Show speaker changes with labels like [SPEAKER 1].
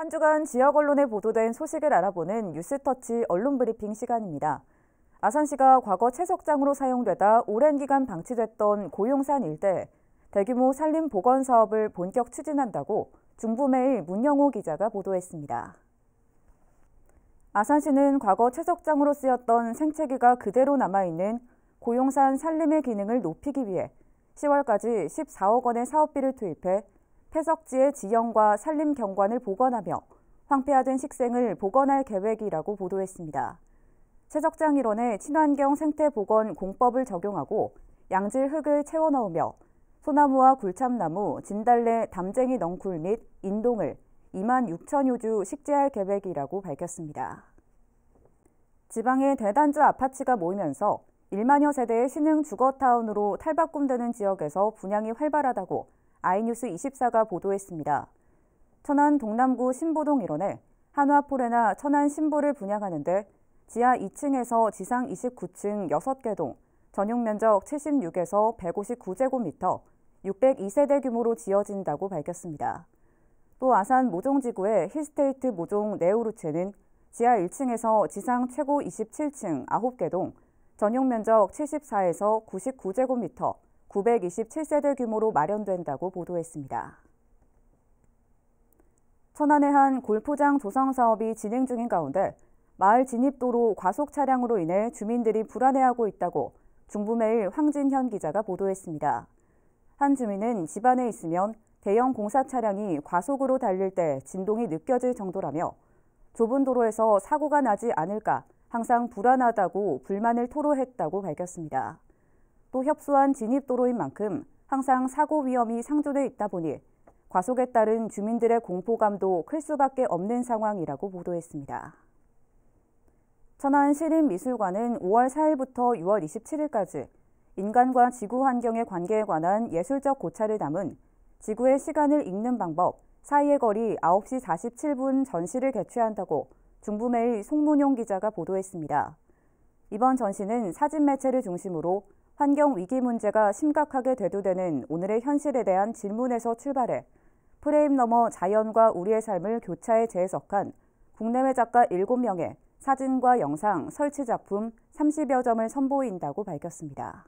[SPEAKER 1] 한 주간 지역 언론에 보도된 소식을 알아보는 뉴스터치 언론 브리핑 시간입니다. 아산시가 과거 채석장으로 사용되다 오랜 기간 방치됐던 고용산 일대 대규모 산림 복원 사업을 본격 추진한다고 중부매일 문영호 기자가 보도했습니다. 아산시는 과거 채석장으로 쓰였던 생채기가 그대로 남아있는 고용산 산림의 기능을 높이기 위해 10월까지 14억 원의 사업비를 투입해 폐석지의 지형과 산림 경관을 복원하며 황폐화된 식생을 복원할 계획이라고 보도했습니다. 채석장 일원에 친환경 생태복원 공법을 적용하고 양질 흙을 채워 넣으며 소나무와 굴참나무, 진달래, 담쟁이 넝쿨 및 인동을 2만 6천여 주 식재할 계획이라고 밝혔습니다. 지방의 대단주 아파치가 모이면서 1만여 세대의 신흥 주거타운으로 탈바꿈되는 지역에서 분양이 활발하다고 아이뉴스24가 보도했습니다. 천안 동남구 신보동 일원에 한화포레나 천안 신보를 분양하는데 지하 2층에서 지상 29층 6개 동, 전용 면적 76에서 159제곱미터, 602세대 규모로 지어진다고 밝혔습니다. 또 아산 모종지구의 힐스테이트 모종 네오루체는 지하 1층에서 지상 최고 27층 9개 동, 전용 면적 74에서 99제곱미터, 927세대 규모로 마련된다고 보도했습니다. 천안의 한 골프장 조성 사업이 진행 중인 가운데 마을 진입도로 과속 차량으로 인해 주민들이 불안해하고 있다고 중부매일 황진현 기자가 보도했습니다. 한 주민은 집안에 있으면 대형 공사 차량이 과속으로 달릴 때 진동이 느껴질 정도라며 좁은 도로에서 사고가 나지 않을까 항상 불안하다고 불만을 토로했다고 밝혔습니다. 또 협소한 진입도로인 만큼 항상 사고 위험이 상존해 있다 보니 과속에 따른 주민들의 공포감도 클 수밖에 없는 상황이라고 보도했습니다. 천안 시립미술관은 5월 4일부터 6월 27일까지 인간과 지구 환경의 관계에 관한 예술적 고찰을 담은 지구의 시간을 읽는 방법 사이의 거리 9시 47분 전시를 개최한다고 중부메일 송문용 기자가 보도했습니다. 이번 전시는 사진 매체를 중심으로 환경 위기 문제가 심각하게 대두되는 오늘의 현실에 대한 질문에서 출발해 프레임 넘어 자연과 우리의 삶을 교차해 재해석한 국내외 작가 7명의 사진과 영상, 설치 작품 30여 점을 선보인다고 밝혔습니다.